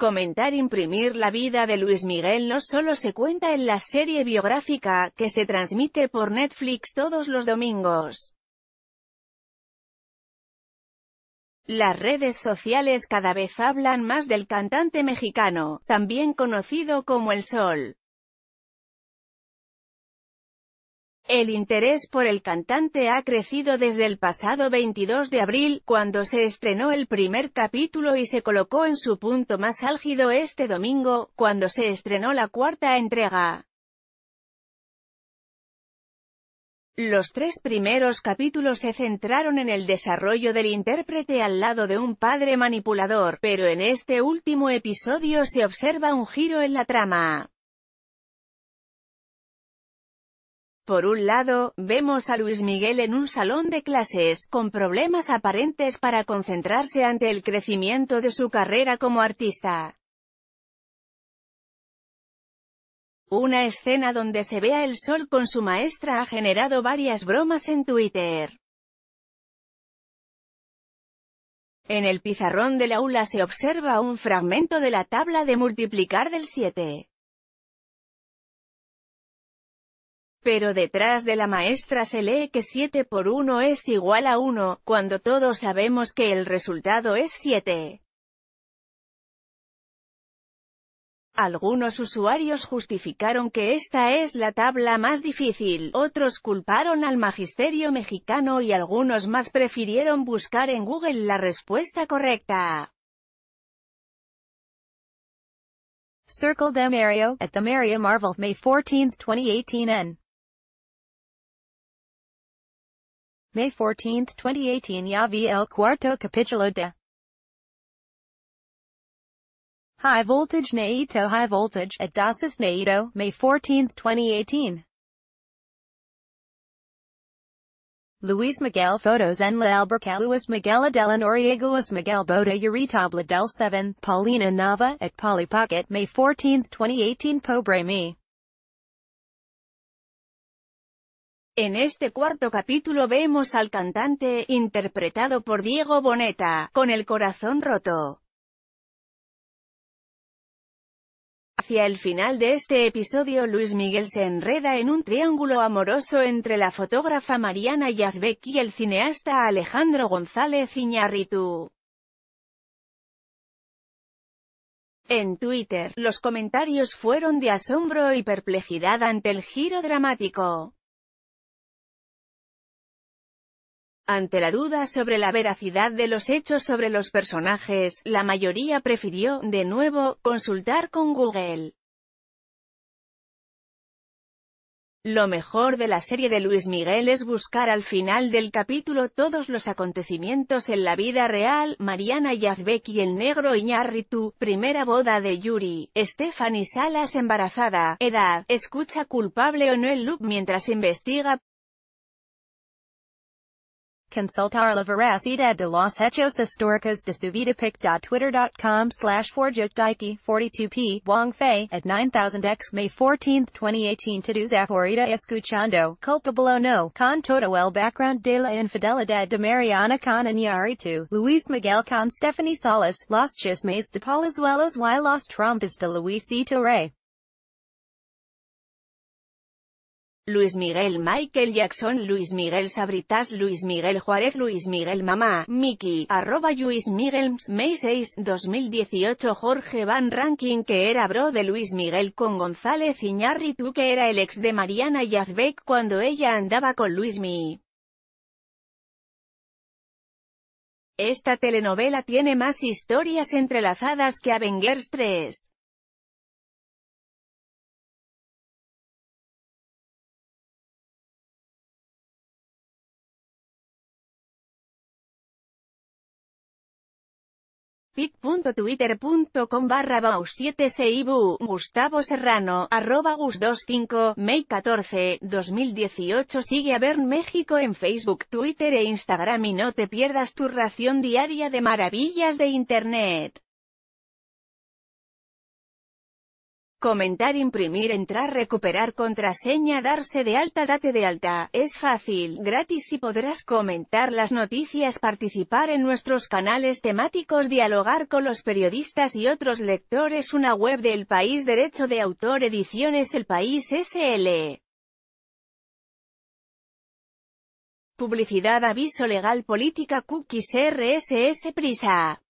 Comentar e Imprimir la vida de Luis Miguel no solo se cuenta en la serie biográfica, que se transmite por Netflix todos los domingos. Las redes sociales cada vez hablan más del cantante mexicano, también conocido como El Sol. El interés por el cantante ha crecido desde el pasado 22 de abril, cuando se estrenó el primer capítulo y se colocó en su punto más álgido este domingo, cuando se estrenó la cuarta entrega. Los tres primeros capítulos se centraron en el desarrollo del intérprete al lado de un padre manipulador, pero en este último episodio se observa un giro en la trama. Por un lado, vemos a Luis Miguel en un salón de clases, con problemas aparentes para concentrarse ante el crecimiento de su carrera como artista. Una escena donde se vea el sol con su maestra ha generado varias bromas en Twitter. En el pizarrón del aula se observa un fragmento de la tabla de multiplicar del 7. Pero detrás de la maestra se lee que 7 por 1 es igual a 1, cuando todos sabemos que el resultado es 7. Algunos usuarios justificaron que esta es la tabla más difícil, otros culparon al magisterio mexicano y algunos más prefirieron buscar en Google la respuesta correcta. Circle de Mario, at the Maria Marvel, May 14, 2018 N. May 14, 2018 Yavi El Cuarto Capítulo de High Voltage Naito High Voltage at Dasis Naito, May 14, 2018 Luis Miguel Fotos en la Alberca Luis Miguel Adela Noriega Luis Miguel Boda Uritabla del 7, Paulina Nava, at Polly Pocket, May 14, 2018 Pobre Me. En este cuarto capítulo vemos al cantante, interpretado por Diego Boneta, con el corazón roto. Hacia el final de este episodio Luis Miguel se enreda en un triángulo amoroso entre la fotógrafa Mariana Yazbek y el cineasta Alejandro González Iñárritu. En Twitter, los comentarios fueron de asombro y perplejidad ante el giro dramático. Ante la duda sobre la veracidad de los hechos sobre los personajes, la mayoría prefirió, de nuevo, consultar con Google. Lo mejor de la serie de Luis Miguel es buscar al final del capítulo todos los acontecimientos en la vida real, Mariana Yazbek y el negro Iñárritu, primera boda de Yuri, Stephanie Salas embarazada, edad, escucha culpable o no el look mientras investiga, Consultar la veracidad de los hechos históricos de su vida pic.twitter.com slash forjukdike 42p Wang Fei at 9000 x May 14, 2018 to dos ahorita escuchando culpable o no con todo el background de la infidelidad de Mariana con Iñárritu, Luis Miguel con Stephanie Solis, Los Chismes de Palazuelos y Los Trompas de Luisito Rey Luis Miguel Michael Jackson Luis Miguel Sabritas Luis Miguel Juárez Luis Miguel Mamá, Miki, arroba Luis Miguel May 6, 2018 Jorge Van Rankin que era bro de Luis Miguel con González tú que era el ex de Mariana Yazbek cuando ella andaba con Luis Mi. Esta telenovela tiene más historias entrelazadas que Avengers 3. pit.twitter.com barra baus 7 sibu Gustavo Serrano, arroba gus25, May 14, 2018 Sigue a ver México en Facebook, Twitter e Instagram y no te pierdas tu ración diaria de maravillas de Internet. Comentar imprimir entrar recuperar contraseña darse de alta date de alta, es fácil, gratis y podrás comentar las noticias participar en nuestros canales temáticos dialogar con los periodistas y otros lectores una web del país derecho de autor ediciones el país SL. Publicidad aviso legal política cookies RSS prisa.